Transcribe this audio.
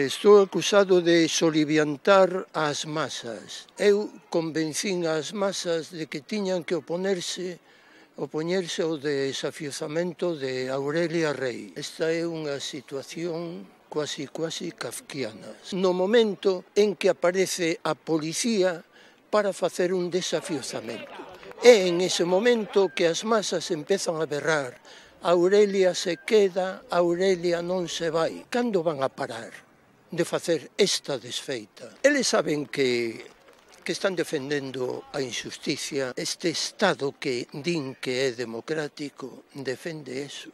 Estou acusado de soliviantar as masas. Eu convencín as masas de que tiñan que oponerse opoñerse ao desafiozamento de Aurelia Rey. Esta é unha situación quasi quasi kafkiana. No momento en que aparece a policía para facer un desafiozamento. É en ese momento que as masas empezan a berrar Aurelia se queda, Aurelia non se vai. Cando van a parar? de facer esta desfeita. Eles saben que que están defendendo a injusticia, este Estado que din que é democrático, defende eso.